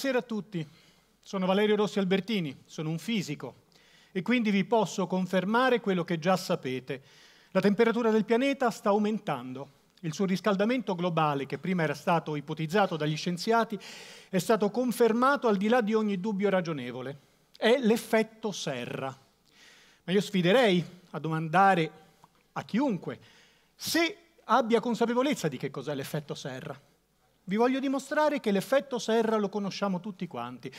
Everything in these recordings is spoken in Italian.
Buonasera a tutti, sono Valerio Rossi Albertini, sono un fisico e quindi vi posso confermare quello che già sapete. La temperatura del pianeta sta aumentando. Il suo riscaldamento globale, che prima era stato ipotizzato dagli scienziati, è stato confermato al di là di ogni dubbio ragionevole. È l'effetto serra. Ma io sfiderei a domandare a chiunque se abbia consapevolezza di che cos'è l'effetto serra. Vi voglio dimostrare che l'effetto serra lo conosciamo tutti quanti.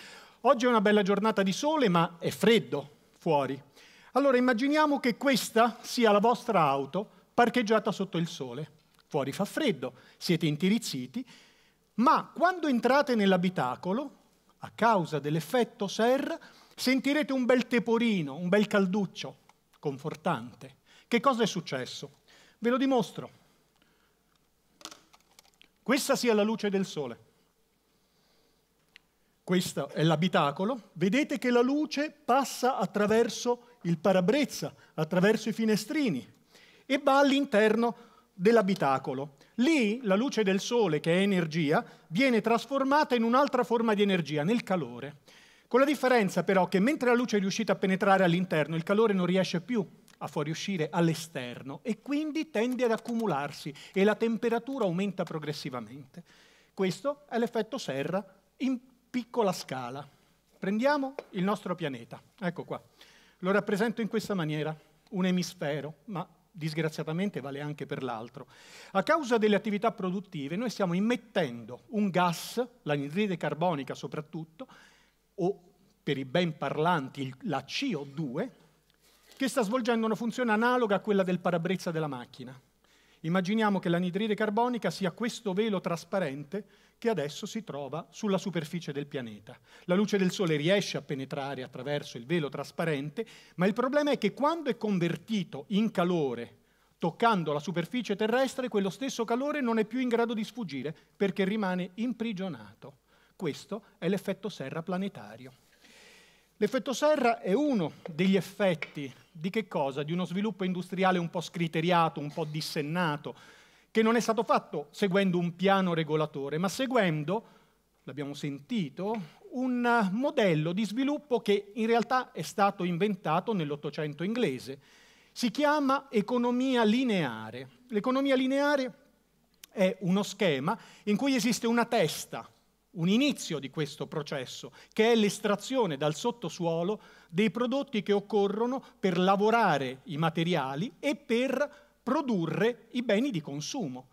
Oggi è una bella giornata di sole, ma è freddo fuori. Allora immaginiamo che questa sia la vostra auto parcheggiata sotto il sole. Fuori fa freddo, siete intirizziti, ma quando entrate nell'abitacolo, a causa dell'effetto serra, sentirete un bel teporino, un bel calduccio, confortante. Che cosa è successo? Ve lo dimostro. Questa sia la luce del sole. Questo è l'abitacolo. Vedete che la luce passa attraverso il parabrezza, attraverso i finestrini e va all'interno dell'abitacolo. Lì la luce del sole, che è energia, viene trasformata in un'altra forma di energia, nel calore. Con la differenza però che mentre la luce è riuscita a penetrare all'interno, il calore non riesce più a fuoriuscire all'esterno e quindi tende ad accumularsi e la temperatura aumenta progressivamente. Questo è l'effetto serra in piccola scala. Prendiamo il nostro pianeta, ecco qua. Lo rappresento in questa maniera, un emisfero, ma disgraziatamente vale anche per l'altro. A causa delle attività produttive noi stiamo immettendo un gas, l'anidride carbonica soprattutto, o per i ben parlanti la CO2, che sta svolgendo una funzione analoga a quella del parabrezza della macchina. Immaginiamo che l'anidride carbonica sia questo velo trasparente che adesso si trova sulla superficie del pianeta. La luce del Sole riesce a penetrare attraverso il velo trasparente, ma il problema è che quando è convertito in calore, toccando la superficie terrestre, quello stesso calore non è più in grado di sfuggire perché rimane imprigionato. Questo è l'effetto serra planetario. L'effetto serra è uno degli effetti di che cosa? Di uno sviluppo industriale un po' scriteriato, un po' dissennato, che non è stato fatto seguendo un piano regolatore, ma seguendo, l'abbiamo sentito, un modello di sviluppo che in realtà è stato inventato nell'Ottocento inglese. Si chiama economia lineare. L'economia lineare è uno schema in cui esiste una testa un inizio di questo processo, che è l'estrazione dal sottosuolo dei prodotti che occorrono per lavorare i materiali e per produrre i beni di consumo.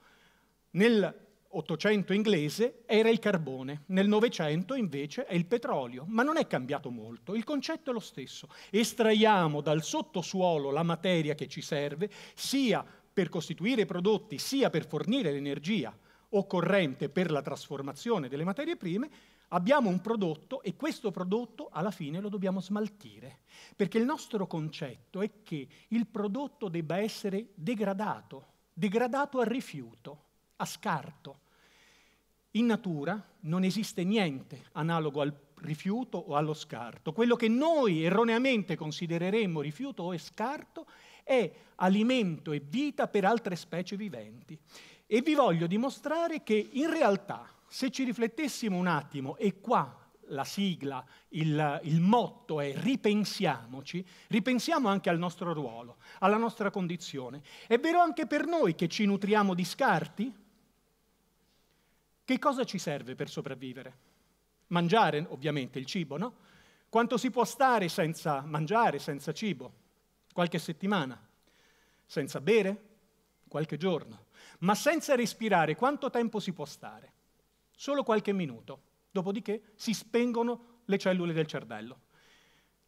Nell'Ottocento inglese era il carbone, nel Novecento invece è il petrolio, ma non è cambiato molto, il concetto è lo stesso. Estraiamo dal sottosuolo la materia che ci serve, sia per costituire i prodotti, sia per fornire l'energia occorrente per la trasformazione delle materie prime, abbiamo un prodotto e questo prodotto alla fine lo dobbiamo smaltire, perché il nostro concetto è che il prodotto debba essere degradato, degradato a rifiuto, a scarto. In natura non esiste niente analogo al rifiuto o allo scarto. Quello che noi erroneamente considereremmo rifiuto o scarto è alimento e vita per altre specie viventi. E vi voglio dimostrare che in realtà, se ci riflettessimo un attimo, e qua la sigla, il, il, motto è ripensiamoci, ripensiamo anche al nostro ruolo, alla nostra condizione. È vero anche per noi che ci nutriamo di scarti? Che cosa ci serve per sopravvivere? Mangiare, ovviamente, il cibo, no? Quanto si può stare senza mangiare, senza cibo? Qualche settimana? Senza bere? Qualche giorno? Ma senza respirare quanto tempo si può stare? Solo qualche minuto. Dopodiché si spengono le cellule del cervello.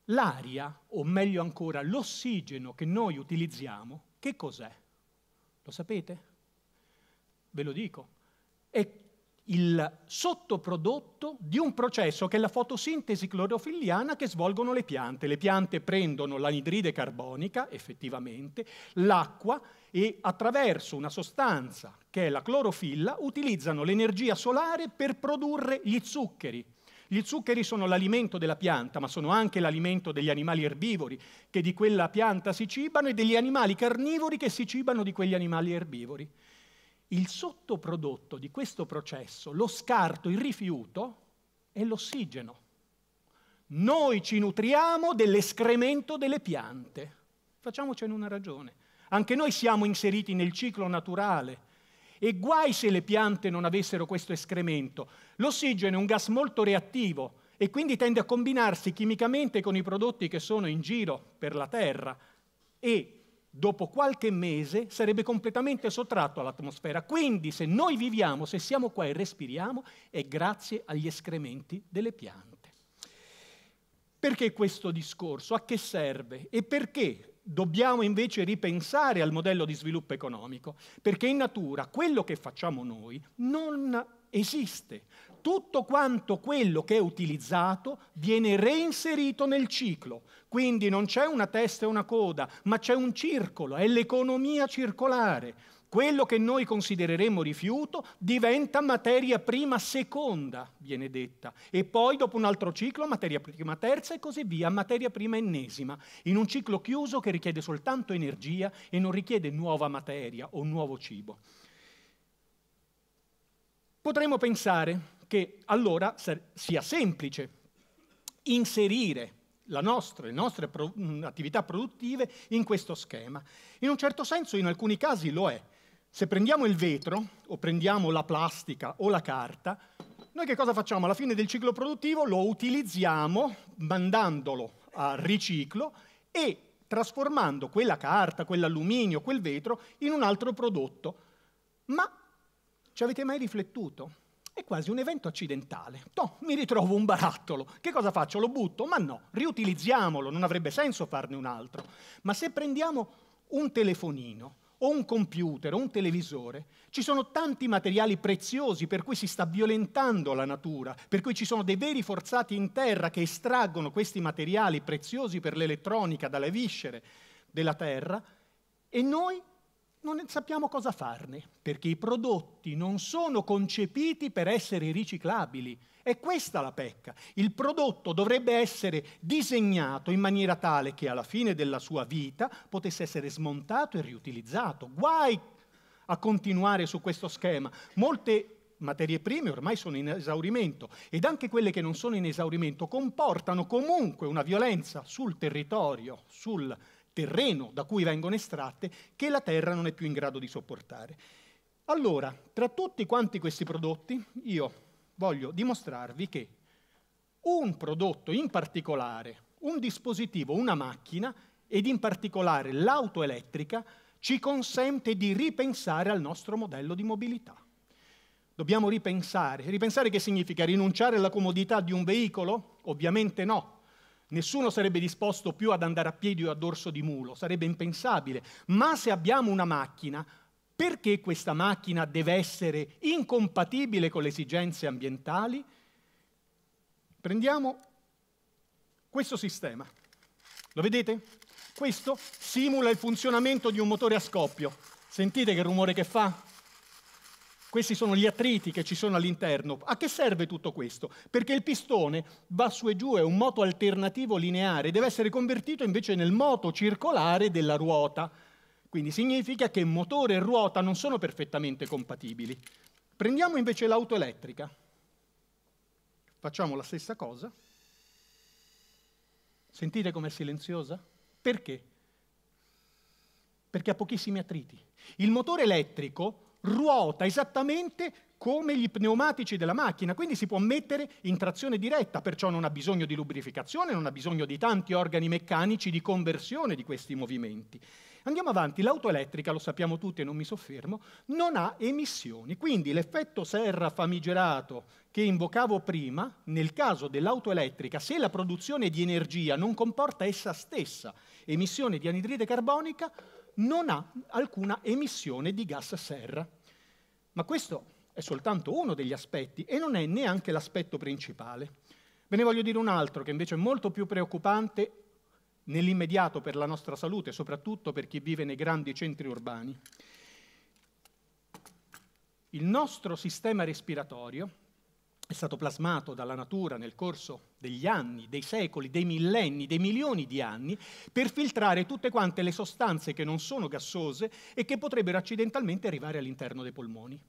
L'aria, o meglio ancora l'ossigeno che noi utilizziamo, che cos'è? Lo sapete? Ve lo dico. È il sottoprodotto di un processo che è la fotosintesi clorofilliana che svolgono le piante. Le piante prendono l'anidride carbonica, effettivamente, l'acqua e attraverso una sostanza che è la clorofilla utilizzano l'energia solare per produrre gli zuccheri. Gli zuccheri sono l'alimento della pianta, ma sono anche l'alimento degli animali erbivori che di quella pianta si cibano e degli animali carnivori che si cibano di quegli animali erbivori. Il sottoprodotto di questo processo, lo scarto, il rifiuto, è l'ossigeno. Noi ci nutriamo dell'escremento delle piante. Facciamocene una ragione. Anche noi siamo inseriti nel ciclo naturale e guai se le piante non avessero questo escremento. L'ossigeno è un gas molto reattivo e quindi tende a combinarsi chimicamente con i prodotti che sono in giro per la terra e dopo qualche mese sarebbe completamente sottratto all'atmosfera. Quindi se noi viviamo, se siamo qua e respiriamo, è grazie agli escrementi delle piante. Perché questo discorso? A che serve? E perché dobbiamo invece ripensare al modello di sviluppo economico? Perché in natura quello che facciamo noi non esiste tutto quanto quello che è utilizzato viene reinserito nel ciclo. Quindi non c'è una testa e una coda, ma c'è un circolo, è l'economia circolare. Quello che noi considereremo rifiuto diventa materia prima seconda, viene detta, e poi dopo un altro ciclo materia prima terza e così via, materia prima ennesima, in un ciclo chiuso che richiede soltanto energia e non richiede nuova materia o nuovo cibo. Potremmo pensare che allora sia semplice inserire nostra, le nostre pro, attività produttive in questo schema. In un certo senso in alcuni casi lo è. Se prendiamo il vetro o prendiamo la plastica o la carta, noi che cosa facciamo? Alla fine del ciclo produttivo lo utilizziamo mandandolo a riciclo e trasformando quella carta, quell'alluminio, quel vetro in un altro prodotto. Ma ci avete mai riflettuto? È quasi un evento accidentale. Toh, mi ritrovo un barattolo. Che cosa faccio? Lo butto? Ma no, riutilizziamolo, non avrebbe senso farne un altro. Ma se prendiamo un telefonino, o un computer, o un televisore, ci sono tanti materiali preziosi per cui si sta violentando la natura, per cui ci sono dei veri forzati in terra che estraggono questi materiali preziosi per l'elettronica dalle viscere della terra e noi non sappiamo cosa farne, perché i prodotti non sono concepiti per essere riciclabili. È questa la pecca. Il prodotto dovrebbe essere disegnato in maniera tale che alla fine della sua vita potesse essere smontato e riutilizzato. Guai a continuare su questo schema. Molte materie prime ormai sono in esaurimento ed anche quelle che non sono in esaurimento comportano comunque una violenza sul territorio, sul territorio terreno da cui vengono estratte che la terra non è più in grado di sopportare. Allora, tra tutti quanti questi prodotti, io voglio dimostrarvi che un prodotto in particolare, un dispositivo, una macchina, ed in particolare l'auto elettrica, ci consente di ripensare al nostro modello di mobilità. Dobbiamo ripensare. Ripensare che significa rinunciare alla comodità di un veicolo? Ovviamente no, Nessuno sarebbe disposto più ad andare a piedi o a dorso di mulo, sarebbe impensabile. Ma se abbiamo una macchina, perché questa macchina deve essere incompatibile con le esigenze ambientali? Prendiamo questo sistema. Lo vedete? Questo simula il funzionamento di un motore a scoppio. Sentite che rumore che fa? Questi sono gli attriti che ci sono all'interno. A che serve tutto questo? Perché il pistone va su e giù, è un moto alternativo lineare, deve essere convertito invece nel moto circolare della ruota. Quindi significa che motore e ruota non sono perfettamente compatibili. Prendiamo invece l'auto elettrica. Facciamo la stessa cosa. Sentite com'è silenziosa? Perché? Perché ha pochissimi attriti. Il motore elettrico ruota esattamente come gli pneumatici della macchina, quindi si può mettere in trazione diretta, perciò non ha bisogno di lubrificazione, non ha bisogno di tanti organi meccanici di conversione di questi movimenti. Andiamo avanti, l'auto elettrica, lo sappiamo tutti e non mi soffermo, non ha emissioni, quindi l'effetto serra famigerato che invocavo prima, nel caso dell'auto elettrica, se la produzione di energia non comporta essa stessa emissione di anidride carbonica, non ha alcuna emissione di gas serra. Ma questo è soltanto uno degli aspetti e non è neanche l'aspetto principale. Ve ne voglio dire un altro che invece è molto più preoccupante nell'immediato per la nostra salute, soprattutto per chi vive nei grandi centri urbani. Il nostro sistema respiratorio è stato plasmato dalla natura nel corso degli anni, dei secoli, dei millenni, dei milioni di anni, per filtrare tutte quante le sostanze che non sono gassose e che potrebbero accidentalmente arrivare all'interno dei polmoni.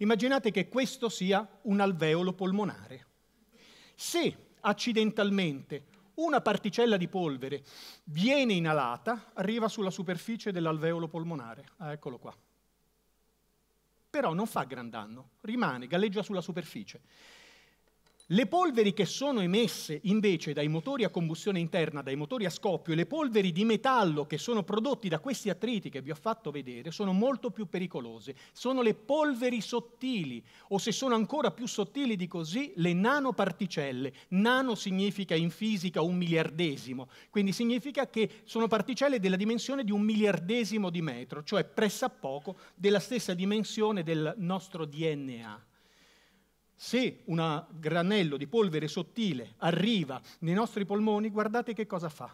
Immaginate che questo sia un alveolo polmonare. Se accidentalmente una particella di polvere viene inalata, arriva sulla superficie dell'alveolo polmonare. Ah, eccolo qua. Però non fa gran danno, rimane, galleggia sulla superficie. Le polveri che sono emesse invece dai motori a combustione interna, dai motori a scoppio, le polveri di metallo che sono prodotti da questi attriti che vi ho fatto vedere sono molto più pericolose. Sono le polveri sottili, o se sono ancora più sottili di così, le nanoparticelle. Nano significa in fisica un miliardesimo, quindi significa che sono particelle della dimensione di un miliardesimo di metro, cioè pressappoco della stessa dimensione del nostro DNA se un granello di polvere sottile arriva nei nostri polmoni, guardate che cosa fa.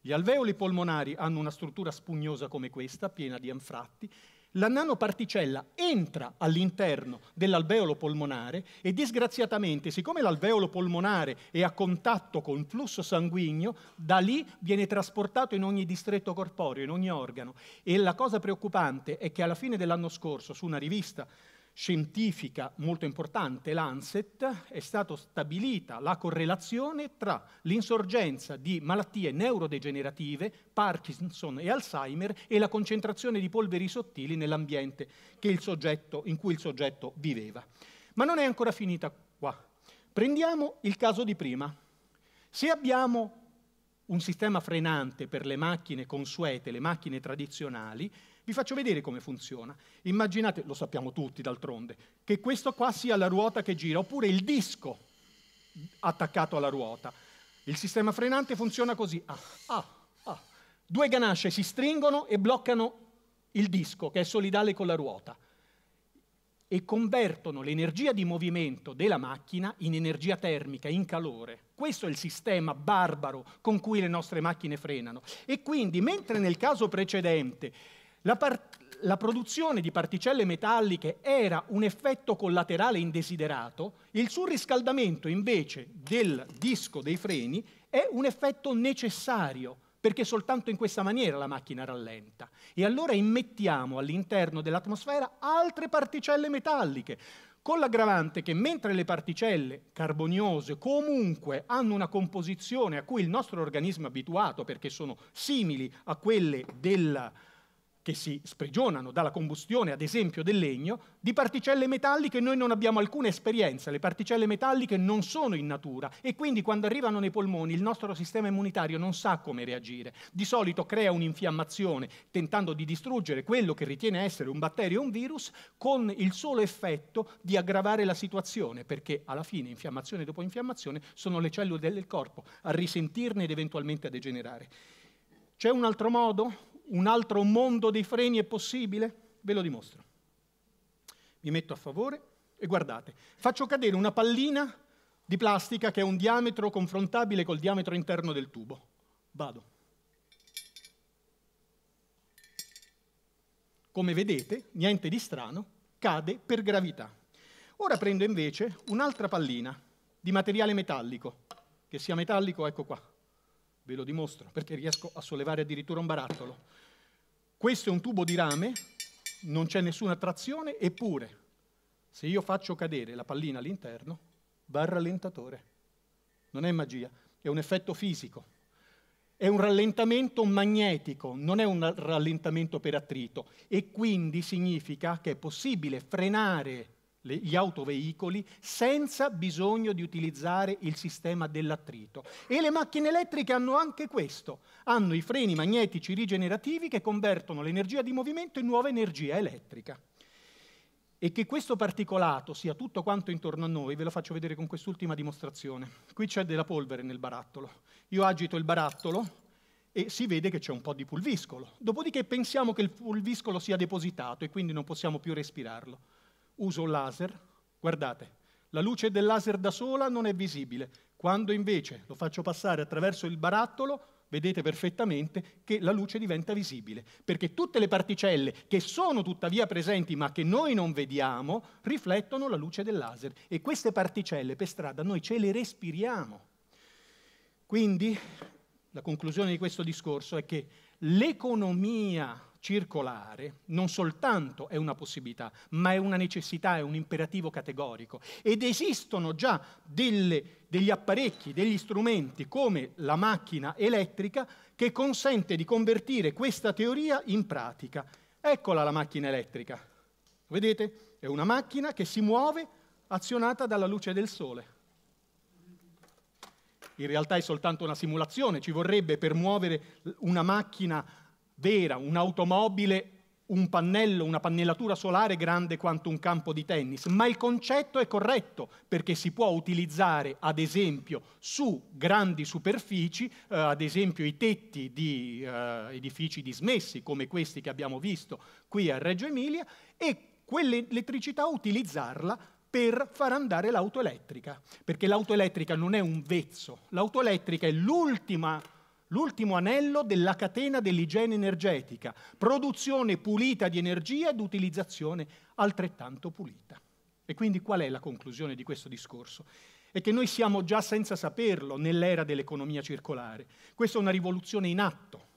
Gli alveoli polmonari hanno una struttura spugnosa come questa, piena di anfratti. La nanoparticella entra all'interno dell'alveolo polmonare e disgraziatamente, siccome l'alveolo polmonare è a contatto con il flusso sanguigno, da lì viene trasportato in ogni distretto corporeo, in ogni organo. E la cosa preoccupante è che alla fine dell'anno scorso, su una rivista scientifica molto importante, l'ANSET, è stata stabilita la correlazione tra l'insorgenza di malattie neurodegenerative, Parkinson e Alzheimer e la concentrazione di polveri sottili nell'ambiente in cui il soggetto viveva. Ma non è ancora finita qua. Prendiamo il caso di prima. Se abbiamo un sistema frenante per le macchine consuete, le macchine tradizionali, vi faccio vedere come funziona. Immaginate, lo sappiamo tutti d'altronde, che questo qua sia la ruota che gira, oppure il disco attaccato alla ruota. Il sistema frenante funziona così. Ah, ah, ah. Due ganasce si stringono e bloccano il disco, che è solidale con la ruota, e convertono l'energia di movimento della macchina in energia termica, in calore. Questo è il sistema barbaro con cui le nostre macchine frenano. E quindi, mentre nel caso precedente la, la produzione di particelle metalliche era un effetto collaterale indesiderato, il surriscaldamento invece del disco dei freni è un effetto necessario, perché soltanto in questa maniera la macchina rallenta. E allora immettiamo all'interno dell'atmosfera altre particelle metalliche, con l'aggravante che mentre le particelle carboniose comunque hanno una composizione a cui il nostro organismo è abituato, perché sono simili a quelle della che si sprigionano dalla combustione, ad esempio, del legno, di particelle metalliche noi non abbiamo alcuna esperienza, le particelle metalliche non sono in natura e quindi quando arrivano nei polmoni il nostro sistema immunitario non sa come reagire. Di solito crea un'infiammazione tentando di distruggere quello che ritiene essere un batterio o un virus con il solo effetto di aggravare la situazione, perché alla fine infiammazione dopo infiammazione sono le cellule del corpo a risentirne ed eventualmente a degenerare. C'è un altro modo? un altro mondo dei freni è possibile? Ve lo dimostro. Mi metto a favore e guardate, faccio cadere una pallina di plastica che ha un diametro confrontabile col diametro interno del tubo. Vado. Come vedete, niente di strano, cade per gravità. Ora prendo invece un'altra pallina di materiale metallico, che sia metallico, ecco qua, Ve lo dimostro perché riesco a sollevare addirittura un barattolo. Questo è un tubo di rame, non c'è nessuna trazione, eppure se io faccio cadere la pallina all'interno, va al rallentatore. Non è magia, è un effetto fisico. È un rallentamento magnetico, non è un rallentamento per attrito e quindi significa che è possibile frenare le, gli autoveicoli senza bisogno di utilizzare il sistema dell'attrito. E le macchine elettriche hanno anche questo, hanno i freni magnetici rigenerativi che convertono l'energia di movimento in nuova energia elettrica. E che questo particolato sia tutto quanto intorno a noi, ve lo faccio vedere con quest'ultima dimostrazione. Qui c'è della polvere nel barattolo. Io agito il barattolo, e si vede che c'è un po' di pulviscolo. Dopodiché pensiamo che il pulviscolo sia depositato e quindi non possiamo più respirarlo. Uso laser, guardate, la luce del laser da sola non è visibile, quando invece lo faccio passare attraverso il barattolo vedete perfettamente che la luce diventa visibile, perché tutte le particelle che sono tuttavia presenti ma che noi non vediamo riflettono la luce del laser e queste particelle per strada noi ce le respiriamo. Quindi la conclusione di questo discorso è che l'economia circolare non soltanto è una possibilità, ma è una necessità, è un imperativo categorico. Ed esistono già delle, degli apparecchi, degli strumenti come la macchina elettrica che consente di convertire questa teoria in pratica. Eccola la macchina elettrica. Vedete? È una macchina che si muove azionata dalla luce del sole in realtà è soltanto una simulazione, ci vorrebbe per muovere una macchina vera, un'automobile, un pannello, una pannellatura solare grande quanto un campo di tennis, ma il concetto è corretto perché si può utilizzare ad esempio su grandi superfici, eh, ad esempio i tetti di eh, edifici dismessi come questi che abbiamo visto qui a Reggio Emilia e quell'elettricità utilizzarla per far andare l'auto elettrica, perché l'auto elettrica non è un vezzo, l'auto elettrica è l'ultima l'ultimo anello della catena dell'igiene energetica, produzione pulita di energia ed utilizzazione altrettanto pulita. E quindi qual è la conclusione di questo discorso? È che noi siamo già senza saperlo nell'era dell'economia circolare. Questa è una rivoluzione in atto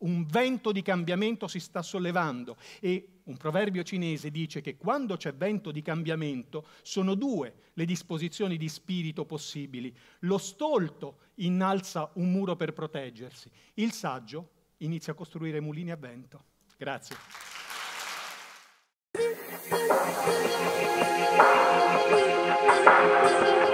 un vento di cambiamento si sta sollevando e un proverbio cinese dice che quando c'è vento di cambiamento sono due le disposizioni di spirito possibili. Lo stolto innalza un muro per proteggersi, il saggio inizia a costruire mulini a vento. Grazie. Thank you.